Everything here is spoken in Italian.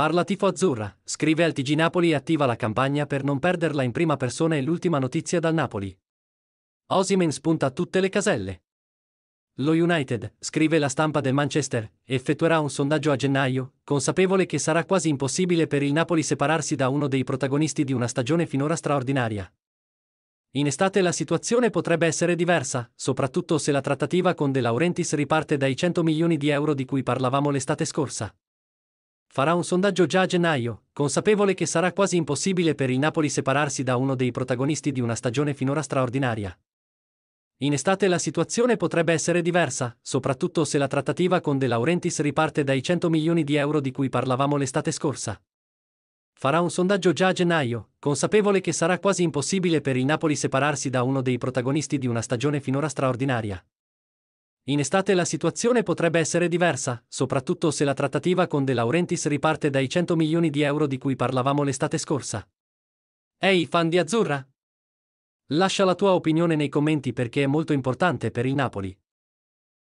Parla Tifo Azzurra, scrive al TG Napoli e attiva la campagna per non perderla in prima persona e l'ultima notizia dal Napoli. Osimen spunta tutte le caselle. Lo United, scrive la stampa del Manchester, effettuerà un sondaggio a gennaio, consapevole che sarà quasi impossibile per il Napoli separarsi da uno dei protagonisti di una stagione finora straordinaria. In estate la situazione potrebbe essere diversa, soprattutto se la trattativa con De Laurentiis riparte dai 100 milioni di euro di cui parlavamo l'estate scorsa farà un sondaggio già a gennaio, consapevole che sarà quasi impossibile per il Napoli separarsi da uno dei protagonisti di una stagione finora straordinaria. In estate la situazione potrebbe essere diversa, soprattutto se la trattativa con De Laurentiis riparte dai 100 milioni di euro di cui parlavamo l'estate scorsa. Farà un sondaggio già a gennaio, consapevole che sarà quasi impossibile per il Napoli separarsi da uno dei protagonisti di una stagione finora straordinaria. In estate la situazione potrebbe essere diversa, soprattutto se la trattativa con De Laurentiis riparte dai 100 milioni di euro di cui parlavamo l'estate scorsa. Ehi, fan di Azzurra! Lascia la tua opinione nei commenti perché è molto importante per il Napoli.